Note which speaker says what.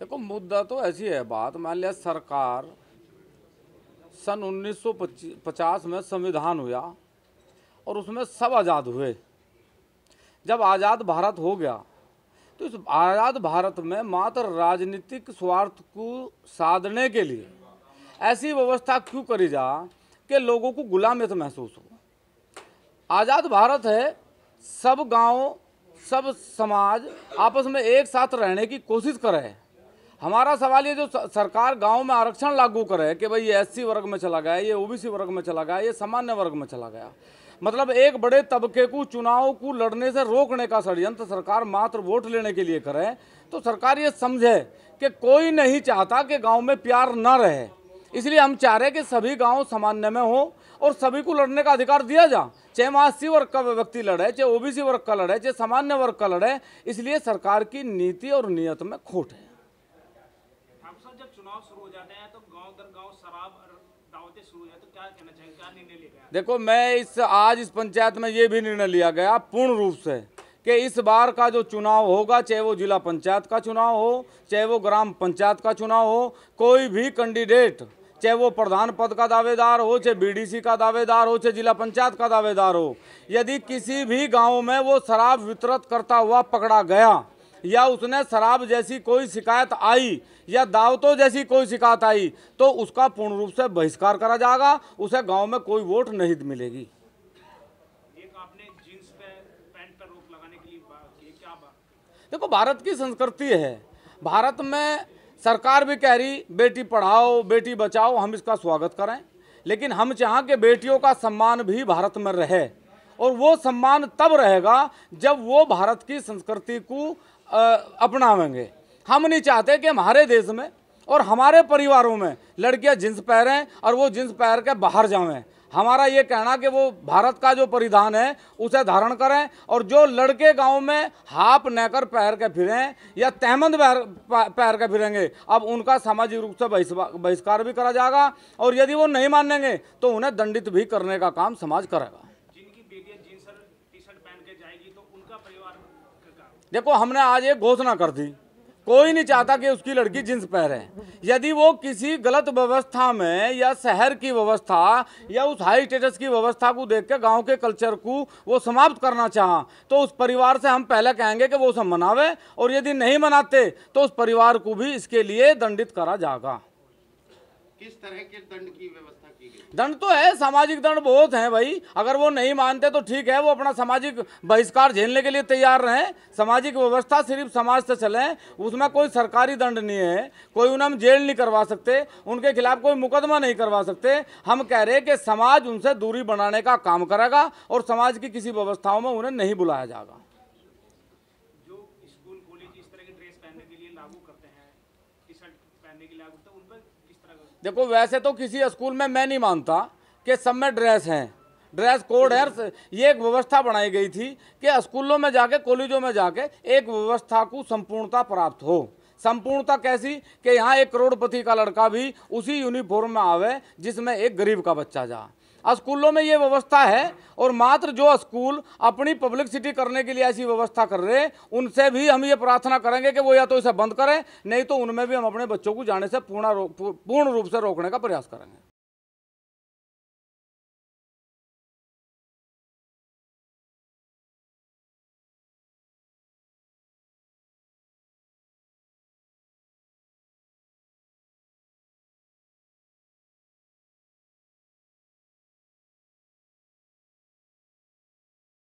Speaker 1: देखो मुद्दा तो ऐसी है बात मान लिया सरकार सन 1950 में संविधान हुआ और उसमें सब आज़ाद हुए जब आज़ाद भारत हो गया तो इस आज़ाद भारत में मात्र राजनीतिक स्वार्थ को साधने के लिए ऐसी व्यवस्था क्यों करी जा कि लोगों को गुलामियत महसूस हो आज़ाद भारत है सब गांव सब समाज आपस में एक साथ रहने की कोशिश हैं हमारा सवाल ये जो सरकार गांव में आरक्षण लागू करे कि भाई ये एससी वर्ग में चला गया ये ओबीसी वर्ग में चला गया ये सामान्य वर्ग में चला गया मतलब एक बड़े तबके को चुनाव को लड़ने से रोकने का षडयंत्र सरकार मात्र वोट लेने के लिए करे तो सरकार ये समझे कि कोई नहीं चाहता कि गाँव में प्यार न रहे इसलिए हम चाह रहे कि सभी गाँव सामान्य में हो और सभी को लड़ने का अधिकार दिया जा चाहे सी वर्ग का व्यक्ति लड़े चाहे ओबीसी वर्ग का लड़े चाहे सामान्य वर्ग का लड़े इसलिए सरकार की नीति और नियत में खोट है जब चुनाव शुरू हो जाते हैं तो गांव दर गांव शराब दावतें शुरू हो तो क्या कहना क्या निर्णय लिया देखो मैं इस आज इस पंचायत में ये भी निर्णय लिया गया पूर्ण रूप से कि इस बार का जो चुनाव होगा चाहे वो जिला पंचायत का चुनाव हो चाहे वो ग्राम पंचायत का चुनाव हो कोई भी कैंडिडेट चाहे वो प्रधान पद का दावेदार हो चाहे बीडीसी का दावेदार हो चाहे जिला पंचायत का दावेदार हो यदि किसी भी गांव में वो शराब वितरित करता हुआ पकड़ा गया या उसने शराब जैसी कोई शिकायत आई या दावतों जैसी कोई शिकायत आई तो उसका पूर्ण रूप से बहिष्कार करा जाएगा उसे गांव में कोई वोट नहीं मिलेगी देखो भारत की संस्कृति है भारत में सरकार भी कह रही बेटी पढ़ाओ बेटी बचाओ हम इसका स्वागत करें लेकिन हम चाहें कि बेटियों का सम्मान भी भारत में रहे और वो सम्मान तब रहेगा जब वो भारत की संस्कृति को अपनावेंगे हम नहीं चाहते कि हमारे देश में और हमारे परिवारों में लड़कियां जींस पहरें और वो जींस पहर के बाहर जाएं हमारा ये कहना कि वो भारत का जो परिधान है उसे धारण करें और जो लड़के गांव में हाफ नेकर पैर के फिरें या तहमंद पैर के फिरेंगे अब उनका सामाजिक रूप से बहिष्कार भी करा जाएगा और यदि वो नहीं मानेंगे तो उन्हें दंडित भी करने का काम समाज करेगा देखो हमने आज एक घोषणा कर दी कोई नहीं चाहता कि उसकी लड़की जींस पहने यदि वो किसी गलत व्यवस्था में या शहर की व्यवस्था या उस हाई स्टेटस की व्यवस्था को देख के गाँव के कल्चर को वो समाप्त करना चाह तो उस परिवार से हम पहले कहेंगे कि वो सब मनावे और यदि नहीं मनाते तो उस परिवार को भी इसके लिए दंडित करा जाएगा किस तरह के दंड की व्यवस्था की गई दंड तो है सामाजिक दंड बहुत है भाई अगर वो नहीं मानते तो ठीक है वो अपना सामाजिक बहिष्कार झेलने के लिए तैयार रहे सामाजिक व्यवस्था सिर्फ समाज से चले उसमें कोई सरकारी दंड नहीं है कोई उन्हें हम जेल नहीं करवा सकते उनके खिलाफ कोई मुकदमा नहीं करवा सकते हम कह रहे कि समाज उनसे दूरी बनाने का काम करेगा और समाज की किसी व्यवस्थाओं में उन्हें नहीं बुलाया जाएगा देखो वैसे तो किसी स्कूल में मैं नहीं मानता कि सब में ड्रेस हैं ड्रेस कोड है ये एक व्यवस्था बनाई गई थी कि स्कूलों में जाके कॉलेजों में जाके एक व्यवस्था को संपूर्णता प्राप्त हो संपूर्णता कैसी कि यहाँ एक करोड़पति का लड़का भी उसी यूनिफॉर्म में आवे जिसमें एक गरीब का बच्चा जा स्कूलों में ये व्यवस्था है और मात्र जो स्कूल अपनी पब्लिक सिटी करने के लिए ऐसी व्यवस्था कर रहे हैं उनसे भी हम ये प्रार्थना करेंगे कि वो या तो इसे बंद करें नहीं तो उनमें भी हम अपने बच्चों को जाने से पूर्ण पूर्ण रूप से रोकने का प्रयास करेंगे